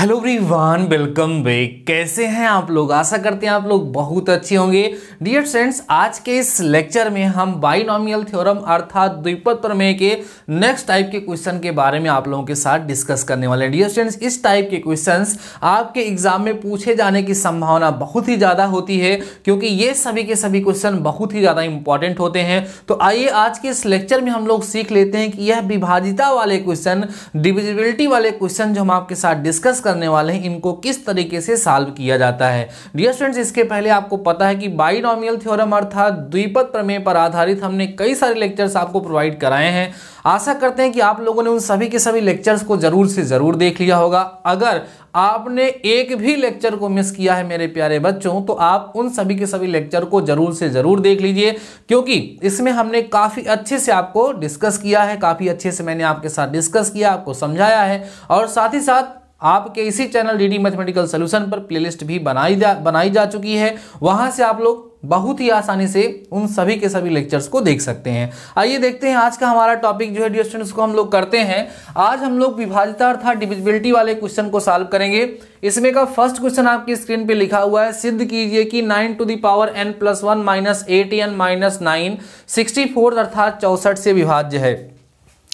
hello everyone welcome back कैसे हैं आप लोग आशा करते हैं आप लोग बहुत अच्छे होंगे डियर फ्रेंड्स आज के इस लेक्चर में हम बाइनोमियल थ्योरम अर्थात द्विपद प्रमेय के नेक्स्ट टाइप के क्वेश्चन के बारे में आप लोगों के साथ डिस्कस करने वाले हैं डियर फ्रेंड्स इस टाइप के क्वेश्चंस आपके एग्जाम में पूछे जाने की संभावना बहुत ही ज़्यादा होती है क्योंकि ये सभी के सभी क्वेश्चन बहुत ही ज़्यादा इंपॉर्टेंट होते हैं तो आइए आज के इस लेक्चर में हम लोग सीख लेते हैं कि यह विभाजिता वाले क्वेश्चन डिविजिबिलिटी वाले क्वेश्चन जो हम आपके साथ डिस्कस कर करने वाले हैं इनको किस तरीके से सॉल्व किया जाता है डियर स्टूडेंट्स इसके पहले आपको पता है कि बाइनॉमियल थ्योरम अर्थात द्विपद प्रमेय पर आधारित हमने कई सारे लेक्चर्स आपको प्रोवाइड कराए हैं आशा करते हैं कि आप लोगों ने उन सभी के सभी लेक्चर्स को जरूर से ज़रूर देख लिया होगा अगर आपने एक भी लेक्चर को मिस किया है मेरे प्यारे बच्चों तो आप उन सभी के सभी लेक्चर को ज़रूर से ज़रूर देख लीजिए क्योंकि इसमें हमने काफ़ी अच्छे से आपको डिस्कस किया है काफ़ी अच्छे से मैंने आपके साथ डिस्कस किया आपको समझाया है और साथ ही साथ आपके इसी चैनल डीडी मैथमेटिकल सोल्यूशन पर प्लेलिस्ट भी बनाई जा बनाई जा चुकी है वहां से आप लोग बहुत ही आसानी से उन सभी के सभी लेक्चर्स को देख सकते हैं आइए देखते हैं आज का हमारा टॉपिक जो है डी स्टूडेंट्स को हम लोग करते हैं आज हम लोग विभाजता अर्थात डिविजिबिलिटी वाले क्वेश्चन को सॉल्व करेंगे इसमें का फर्स्ट क्वेश्चन आपकी स्क्रीन पे लिखा हुआ है सिद्ध कीजिए कि nine to the power n plus one minus eight n minus nine sixty four अर्थात चौसठ से विभाज्य है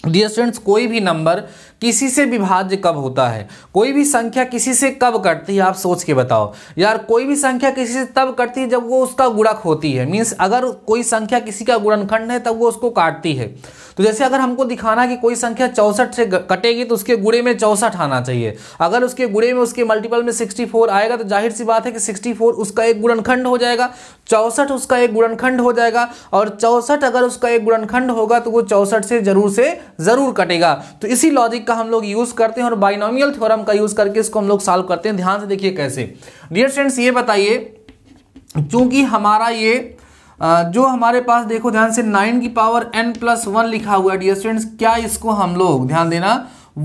डी स्टूडेंट्स कोई भी नंबर किसी से विभाज्य कब होता है कोई भी संख्या किसी से कब कटती है आप सोच के बताओ यार कोई भी संख्या किसी से तब कटती है जब वो उसका गुणक होती है मीन्स अगर कोई संख्या किसी का गुणनखंड है तब वो उसको काटती है तो जैसे अगर हमको दिखाना कि कोई संख्या चौंसठ से कटेगी तो उसके गुड़े में चौंसठ आना चाहिए अगर उसके गुड़े में उसके मल्टीपल में 64 आएगा तो जाहिर सी बात है कि 64 उसका एक गुणनखंड हो जाएगा चौंसठ उसका एक गुणनखंड हो जाएगा और चौंसठ अगर उसका एक गुणनखंड होगा तो वो चौंसठ से जरूर से जरूर कटेगा तो इसी लॉजिक का हम लोग यूज करते हैं और बाइनोमियल थ्योरम का यूज करके इसको हम लोग सॉल्व करते हैं ध्यान से देखिए कैसे डियर फ्रेंड्स ये बताइए क्योंकि हमारा ये जो हमारे पास देखो ध्यान से नाइन की पावर एन प्लस वन लिखा हुआ है डियर फ्रेंड्स क्या इसको हम लोग ध्यान देना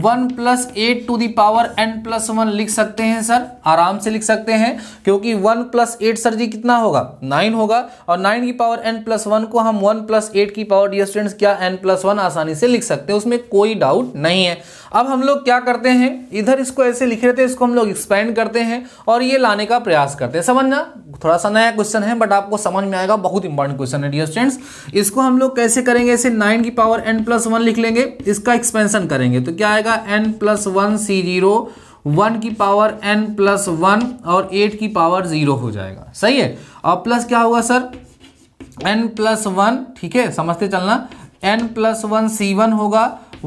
one plus eight to the power n plus one लिख सकते हैं सर आराम से लिख सकते हैं क्योंकि one plus eight sir ji कितना होगा नाइन होगा और नाइन की पावर एन प्लस वन को हम वन प्लस एट की पावर डी स्टूडेंट्स क्या एन प्लस वन आसानी से लिख सकते हैं उसमें कोई डाउट नहीं है अब हम लोग क्या करते हैं इधर इसको ऐसे लिख रहे थे इसको हम लोग एक्सपेंड करते हैं और ये लाने का प्रयास करते हैं समझना थोड़ा सा नया क्वेश्चन है बट आपको समझ में आएगा बहुत इंपॉर्टेंट क्वेश्चन है डियर स्टूडेंट्स इसको हम लोग कैसे करेंगे इसे नाइन की पावर एन प्लस वन लिख लेंगे इसका एक्सपेंशन करेंगे तो क्या आएगा n plus one C zero one की पावर एन प्लस वन और एट की पावर जीरो हो जाएगा सही है और प्लस क्या होगा सर एन प्लस वन ठीक है समझते चलना n plus one C one होगा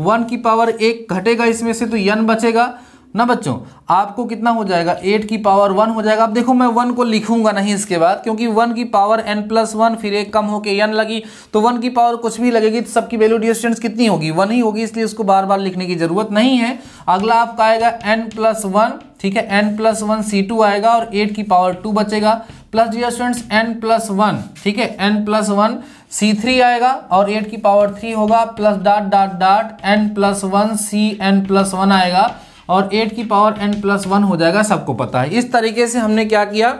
वन की पावर एक घटेगा इसमें से तो यन बचेगा ना बच्चों आपको कितना हो जाएगा एट की पावर वन हो जाएगा अब देखो मैं वन को लिखूंगा नहीं इसके बाद क्योंकि वन की पावर एन प्लस वन फिर एक कम होके एन लगी तो वन की पावर कुछ भी लगेगी तो सबकी वैल्यू डिस्टेंस कितनी होगी वन ही होगी इसलिए उसको बार बार लिखने की जरूरत नहीं है अगला आपका आएगा एन प्लस वन ठीक है n plus one C two आएगा और एट की पावर टू बचेगा plus dear students n plus one ठीक है n plus one C three आएगा और एट की पावर थ्री होगा plus dot dot dot n plus one C n plus one आएगा और एट की पावर एन प्लस वन हो जाएगा सबको पता है इस तरीके से हमने क्या किया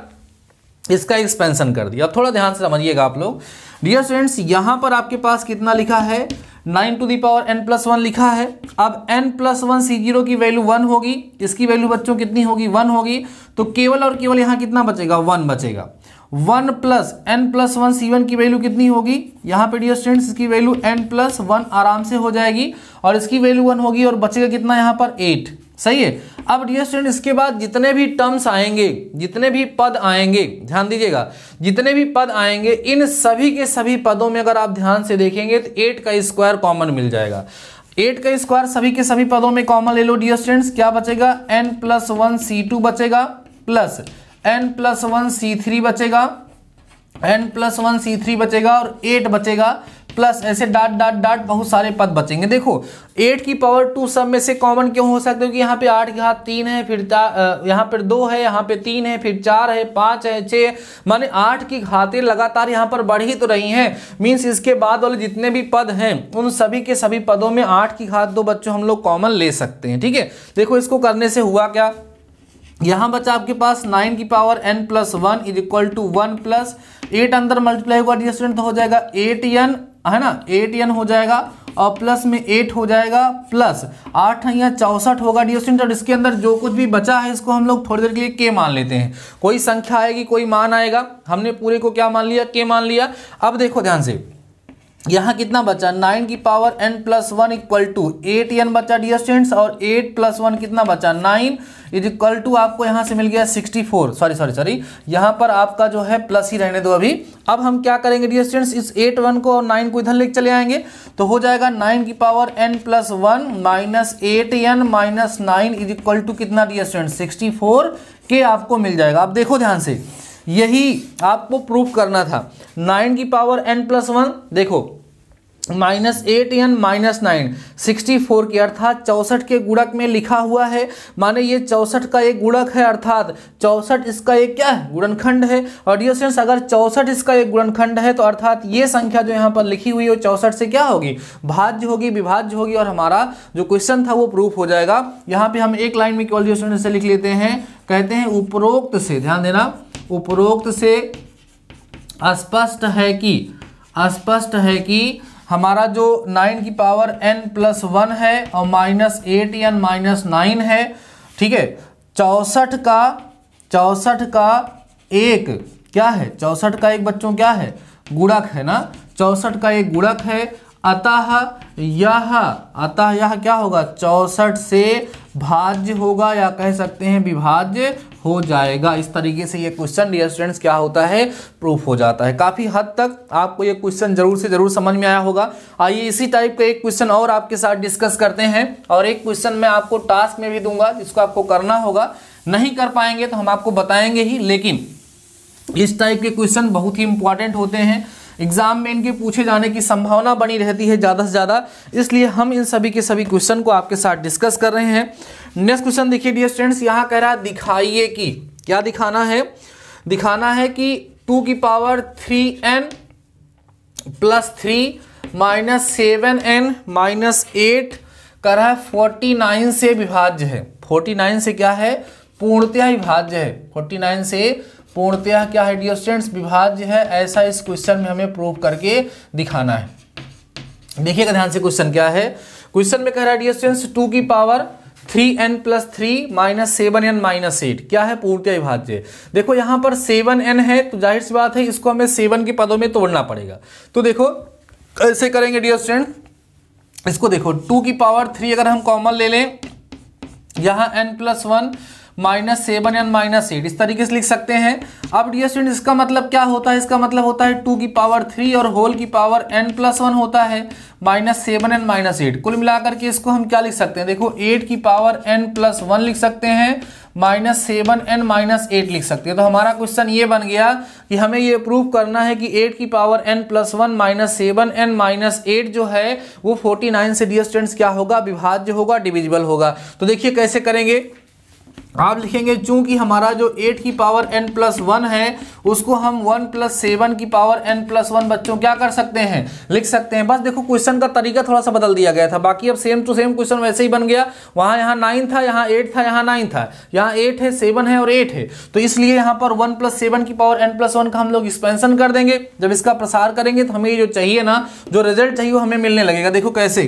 इसका एक्सपेंसन कर दिया अब थोड़ा ध्यान से समझिएगा आप लोग डियर स्टूडेंट्स यहां पर आपके पास कितना लिखा है nine to the power n plus one लिखा है अब n plus one C zero की वैल्यू वन होगी इसकी वैल्यू बच्चों कितनी होगी वन होगी तो केवल और केवल यहाँ कितना बचेगा वन बचेगा one plus n plus one C one की वैल्यू कितनी होगी यहाँ पे डियर स्टूडेंट्स इसकी वैल्यू एन प्लस वन आराम से हो जाएगी और इसकी वैल्यू वन होगी और बचेगा कितना यहाँ पर एट सही है अब डियर स्टूडेंट इसके बाद जितने भी टर्म्स आएंगे जितने भी पद आएंगे ध्यान दीजिएगा जितने भी पद आएंगे इन सभी के सभी पदों में अगर आप ध्यान से देखेंगे तो एट का स्क्वायर स्क्वायर कॉमन मिल जाएगा एट का स्क्वायर सभी के सभी पदों में कॉमन ले लो डियर स्टूडेंट्स क्या बचेगा n plus one C two बचेगा plus n plus one C three बचेगा n plus one C three बचेगा और एट बचेगा प्लस ऐसे डाट डाट डाट बहुत सारे पद बचेंगे देखो एट की पावर टू सब में से कॉमन क्यों हो सकता है कि यहाँ पे आठ के हाथ तीन है फिर यहाँ पर दो है यहाँ पे तीन है फिर चार है पाँच है छः माने आठ की घातें लगातार यहाँ पर बढ़ ही तो रही हैं मीन्स इसके बाद वाले जितने भी पद हैं उन सभी के सभी पदों में आठ की घात दो बच्चों हम लोग कॉमन ले सकते हैं ठीक है देखो इसको करने से हुआ क्या यहाँ बच्चा आपके पास नाइन की power n plus one is equal to one plus eight अंदर मल्टीप्लाई हुआ स्टूडेंट तो हो जाएगा एट एन है ना एट एन हो जाएगा और प्लस में एट हो जाएगा प्लस आठ या चौसठ होगा डिओसेंट और इसके अंदर जो कुछ भी बचा है इसको हम लोग थोड़ी देर के लिए के मान लेते हैं कोई संख्या आएगी कोई मान आएगा हमने पूरे को क्या मान लिया के मान लिया अब देखो ध्यान से यहाँ कितना बचा नाइन की power n plus one equal to eight n बचा डियर स्टूडेंट्स और एट प्लस वन कितना बचा नाइन इज इक्वल टू आपको यहाँ से मिल गया sixty four sorry sorry sorry यहाँ पर आपका जो है प्लस ही रहने दो अभी अब हम क्या करेंगे डियर स्टूडेंट्स इस एट वन को और नाइन को इधर लेके चले आएंगे तो हो जाएगा नाइन की power n plus one minus eight n minus nine is equal to कितना डियर स्टूडेंट्स सिक्सटी फोर के आपको मिल जाएगा आप देखो ध्यान से यही आपको प्रूफ करना था नाइन की पावर एन प्लस वन देखो minus eight n minus nine sixty four के अर्थात चौसठ के गुणक में लिखा हुआ है माने ये चौसठ का एक गुणक है अर्थात चौसठ इसका एक क्या है गुणनखंड है और डियर स्टूडेंट्स अगर चौसठ इसका एक गुणनखंड है तो अर्थात ये संख्या जो यहाँ पर लिखी हुई है चौसठ से क्या होगी भाज्य होगी विभाज्य होगी और हमारा जो क्वेश्चन था वो प्रूफ हो जाएगा यहाँ पर हम एक लाइन में केवल डियर स्टूडेंट से लिख लेते हैं कहते हैं उपरोक्त से ध्यान देना उपरोक्त से स्पष्ट है कि स्पष्ट है कि हमारा जो नाइन की पावर एन प्लस वन है और minus eight n minus nine है ठीक है चौसठ का चौसठ का एक क्या है चौसठ का एक बच्चों क्या है गुणक है ना चौसठ का एक गुणक है अतः यह अतः यह क्या होगा चौसठ से भाज्य होगा या कह सकते हैं विभाज्य हो जाएगा इस तरीके से ये क्वेश्चन डियर स्टूडेंट्स क्या होता है प्रूफ हो जाता है काफ़ी हद तक आपको ये क्वेश्चन जरूर से जरूर समझ में आया होगा आइए इसी टाइप का एक क्वेश्चन और आपके साथ डिस्कस करते हैं और एक क्वेश्चन मैं आपको टास्क में भी दूंगा जिसको आपको करना होगा नहीं कर पाएंगे तो हम आपको बताएंगे ही लेकिन इस टाइप के क्वेश्चन बहुत ही इंपॉर्टेंट होते हैं एग्जाम में इनके पूछे जाने की संभावना बनी रहती है ज़्यादा से ज़्यादा इसलिए हम इन सभी के सभी क्वेश्चन को आपके साथ डिस्कस कर रहे हैं नेक्स्ट क्वेश्चन देखिए डियर स्टूडेंट्स यहाँ कह रहा है दिखाइए कि क्या दिखाना है दिखाना है कि टू की power three n plus three minus seven n minus eight कह रहा है फोर्टी नाइन से विभाज्य है फोर्टी नाइन से क्या है पूर्णतया विभाज्य है फोर्टी नाइन से पूर्णतया क्या है डियर स्टूडेंट्स विभाज्य है ऐसा इस क्वेश्चन में हमें प्रूव करके दिखाना है देखिएगा ध्यान से क्वेश्चन क्या है क्वेश्चन में कह रहा है डियर स्टूडेंट्स टू की power three n plus three minus seven n minus eight क्या है पूर्णतया विभाज्य देखो यहां पर सेवन एन है तो जाहिर सी बात है इसको हमें सेवन के पदों में तोड़ना पड़ेगा तो देखो कैसे करेंगे डियर स्टूडेंट इसको देखो टू की पावर थ्री अगर हम कॉमन ले लें यहां n plus one minus seven n minus eight इस तरीके से लिख सकते हैं अब डियर स्टूडेंट इसका मतलब क्या होता है इसका मतलब होता है टू की पावर थ्री और होल की पावर एन प्लस वन होता है minus seven n minus eight कुल मिलाकर के इसको हम क्या लिख सकते हैं देखो एट की पावर एन प्लस वन लिख सकते हैं minus seven n minus eight लिख सकते हैं तो हमारा क्वेश्चन ये बन गया कि हमें ये प्रूव करना है कि एट की power n plus one minus seven n minus eight जो है वो फोर्टी नाइन से डियर स्टूडेंट्स क्या होगा विभाज्य होगा डिविजिबल होगा तो देखिए कैसे करेंगे आप लिखेंगे चूंकि हमारा जो एट की पावर एन प्लस वन है उसको हम वन प्लस सेवन की पावर एन प्लस वन बच्चों क्या कर सकते हैं लिख सकते हैं बस देखो क्वेश्चन का तरीका थोड़ा सा बदल दिया गया था बाकी अब सेम टू सेम क्वेश्चन वैसे ही बन गया वहाँ यहाँ नाइन था यहाँ एट था यहाँ नाइन था यहाँ एट है सेवन है और एट है तो इसलिए यहाँ पर वन प्लस सेवन की पावर एन प्लस वन का हम लोग एक्सपेंशन कर देंगे जब इसका प्रसार करेंगे तो हमें जो चाहिए ना जो रिजल्ट चाहिए वो हमें मिलने लगेगा देखो कैसे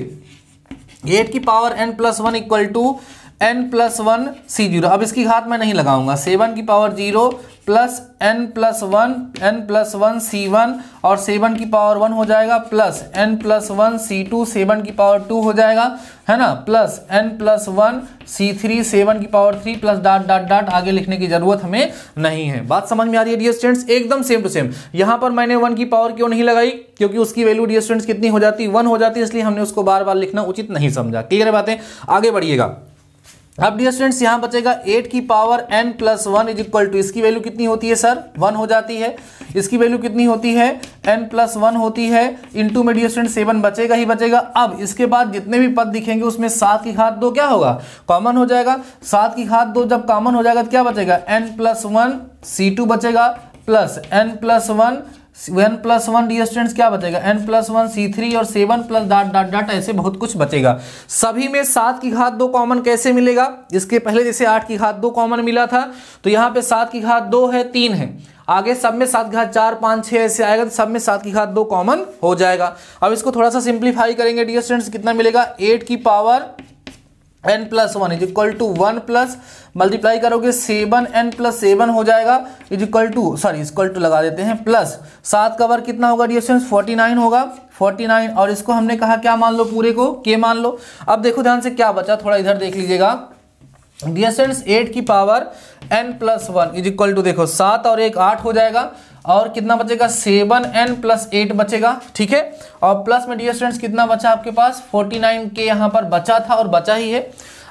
एट की power n plus one equal to n plus one C zero अब इसकी घात मैं नहीं लगाऊंगा सेवन की power zero plus n plus one n plus one C one और सेवन की पावर वन हो जाएगा plus n plus one C two seven की पावर टू हो जाएगा है ना plus n plus one C three seven की power three plus dot dot dot आगे लिखने की जरूरत हमें नहीं है बात समझ में आ रही है डियर स्टूडेंट्स एकदम सेम टू सेम यहाँ पर मैंने वन की पावर क्यों नहीं लगाई क्योंकि उसकी वैल्यू डियर स्टूडेंट्स कितनी हो जाती वन हो जाती है इसलिए हमने उसको बार बार लिखना उचित नहीं समझा क्लियर है बातें आगे बढ़िएगा अब डियर स्टूडेंट्स यहां बचेगा एट की power n plus one is equal to इसकी वैल्यू कितनी होती है सर वन हो जाती है इसकी वैल्यू कितनी होती है एन प्लस वन होती है टू में डियर स्टूडेंट सेवन बचेगा ही बचेगा अब इसके बाद जितने भी पद दिखेंगे उसमें सात की घात दो क्या होगा कॉमन हो जाएगा सात की घात दो जब कॉमन हो जाएगा तो क्या बचेगा n plus one C two बचेगा plus n plus one one plus one dear students क्या बचेगा n plus one C three और seven plus dot dot dot ऐसे बहुत कुछ बचेगा सभी में सात की घात दो कॉमन कैसे मिलेगा इसके पहले जैसे आठ की घात दो कॉमन मिला था तो यहाँ पे सात की घात दो है तीन है आगे सब में सात घात चार पाँच छः ऐसे आएगा तो सब में सात की घात दो कॉमन हो जाएगा अब इसको थोड़ा सा सिंप्लीफाई करेंगे डी स्टूडेंट्स कितना मिलेगा एट की power n plus one is equal to one plus multiply करोगे सेवन एन प्लस सेवन हो जाएगा is equal to sorry equal to लगा देते हैं प्लस सात का वर्ग कितना होगा डियर फोर्टी नाइन होगा फोर्टी नाइन और इसको हमने कहा क्या मान लो पूरे को के मान लो अब देखो ध्यान से क्या बचा थोड़ा इधर देख लीजिएगा डियर एट की power n plus one is equal to देखो सात और एक आठ हो जाएगा और कितना बचेगा सेवन एन प्लस एट बचेगा ठीक है और प्लस में डियर स्टूडेंट्स कितना बचा आपके पास फोर्टी नाइन के यहाँ पर बचा था और बचा ही है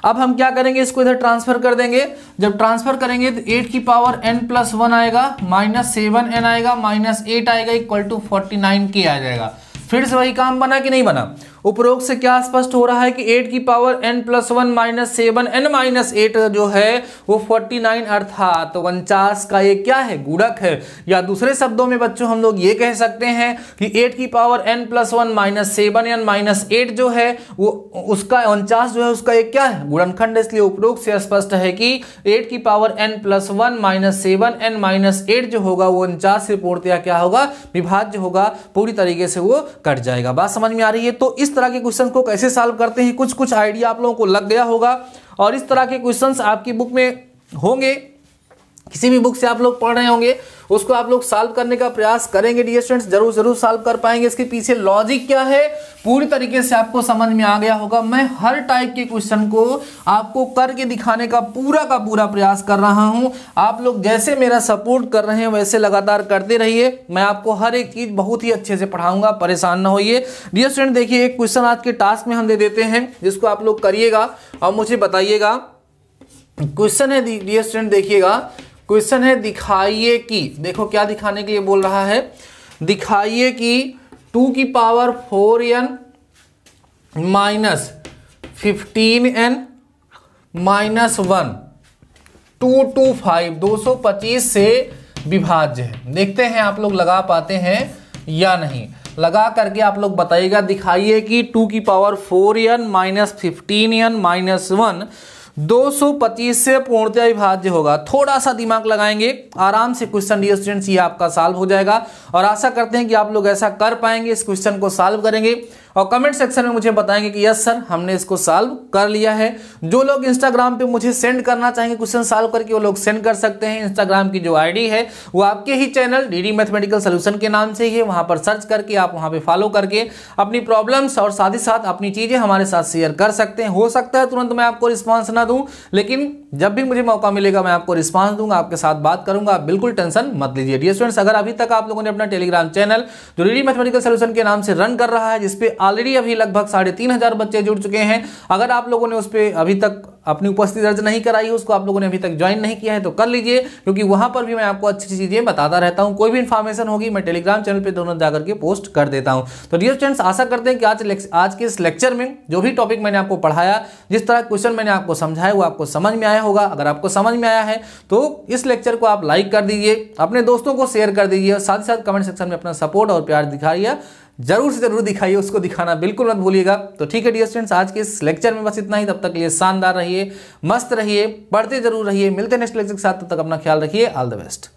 अब हम क्या करेंगे इसको इधर ट्रांसफर कर देंगे जब ट्रांसफर करेंगे तो एट की पावर एन प्लस वन आएगा माइनस सेवन एन आएगा माइनस एट आएगा इक्वल टू फोर्टी नाइन के आ जाएगा फिर से वही काम बना कि नहीं बना उपरोक्त से क्या स्पष्ट हो रहा है कि एट की power n plus one minus seven n minus eight जो है वो फोर्टी नाइन अर्थात तो उनचास का ये क्या है गुड़क है या दूसरे शब्दों में बच्चों हम लोग ये कह सकते हैं कि एट की power n plus one minus seven n minus eight जो है वो उसका उनचास जो है उसका ये क्या है गुणनखंड इसलिए उपरोक्त से स्पष्ट है कि एट की power n plus one minus seven n minus eight जो होगा वो उनचास से पूर्णतया क्या होगा विभाज्य होगा पूरी तरीके से वो कट जाएगा बात समझ में आ रही है तो इस तरह के क्वेश्चन को कैसे सॉल्व करते हैं कुछ कुछ आइडिया आप लोगों को लग गया होगा और इस तरह के क्वेश्चन आपकी बुक में होंगे किसी भी बुक से आप लोग पढ़ रहे होंगे उसको आप लोग सॉल्व करने का प्रयास करेंगे डी स्टूडेंट्स जरूर जरूर सॉल्व कर पाएंगे इसके पीछे लॉजिक क्या है पूरी तरीके से आपको समझ में आ गया होगा मैं हर टाइप के क्वेश्चन को आपको करके दिखाने का पूरा का पूरा प्रयास कर रहा हूं आप लोग जैसे मेरा सपोर्ट कर रहे हैं वैसे लगातार करते रहिए मैं आपको हर एक चीज़ बहुत ही अच्छे से पढ़ाऊंगा परेशान ना होइए डी स्टूडेंट देखिए एक क्वेश्चन आज के टास्क में हम दे देते हैं जिसको आप लोग करिएगा और मुझे बताइएगा क्वेश्चन है डी स्टूडेंट देखिएगा क्वेश्चन है दिखाइए कि देखो क्या दिखाने के लिए बोल रहा है दिखाइए कि टू की power four n minus fifteen n minus one two two five दो सौ पच्चीस से विभाज्य है देखते हैं आप लोग लगा पाते हैं या नहीं लगा करके आप लोग बताइएगा दिखाइए कि टू की power four n minus fifteen n minus one 225 से पूर्णतया विभाज्य होगा थोड़ा सा दिमाग लगाएंगे आराम से क्वेश्चन डी स्टूडेंट्स ये आपका सॉल्व हो जाएगा और आशा करते हैं कि आप लोग ऐसा कर पाएंगे इस क्वेश्चन को सॉल्व करेंगे और कमेंट सेक्शन में मुझे बताएंगे कि यस सर हमने इसको सॉल्व कर लिया है जो लोग इंस्टाग्राम पे मुझे सेंड करना चाहेंगे क्वेश्चन सॉल्व करके वो लोग सेंड कर सकते हैं इंस्टाग्राम की जो आईडी है वो आपके ही चैनल डी मैथमेटिकल सोल्यूशन के नाम से ही है वहाँ पर सर्च करके आप वहाँ पर फॉलो करके अपनी प्रॉब्लम्स और साथ ही साथ अपनी चीज़ें हमारे साथ शेयर कर सकते हैं हो सकता है तुरंत मैं आपको रिस्पॉन्स ना दूँ लेकिन जब भी मुझे मौका मिलेगा मैं आपको रिस्पांस दूंगा आपके साथ बात करूंगा आप बिल्कुल टेंशन मत लीजिए डी स्टूडेंट्स अगर अभी तक आप लोगों ने अपना टेलीग्राम चैनल जो रीडी मैथमेटिकल सोल्यूशन के नाम से रन कर रहा है जिसपे ऑलरेडी अभी लगभग साढ़े तीन हजार बच्चे जुड़ चुके हैं अगर आप लोगों ने उस पर अभी तक अपनी उपस्थिति दर्ज नहीं कराई है उसको आप लोगों ने अभी तक ज्वाइन नहीं किया है तो कर लीजिए क्योंकि वहाँ पर भी मैं आपको अच्छी चीज़ें बताता रहता हूँ कोई भी इन्फॉर्मेशन होगी मैं टेलीग्राम चैनल पर दोनों जाकर के पोस्ट कर देता हूँ तो डियर फ्रेंड्स आशा करते हैं कि आज आज के इस लेक्चर में जो भी टॉपिक मैंने आपको पढ़ाया जिस तरह क्वेश्चन मैंने आपको समझाया वो आपको समझ में आया होगा अगर आपको समझ में आया है तो इस लेक्चर को आप लाइक कर दीजिए अपने दोस्तों को शेयर कर दीजिए और साथ ही साथ कमेंट सेक्शन में अपना सपोर्ट और प्यार दिखाइए जरूर से जरूर दिखाइए उसको दिखाना बिल्कुल मत भूलिएगा तो ठीक है डियर स्टूडेंट्स आज के इस लेक्चर में बस इतना ही तब तक लिए शानदार रहिए मस्त रहिए पढ़ते जरूर रहिए मिलते नेक्स्ट लेक्चर के साथ तब तक अपना ख्याल रखिए ऑल द बेस्ट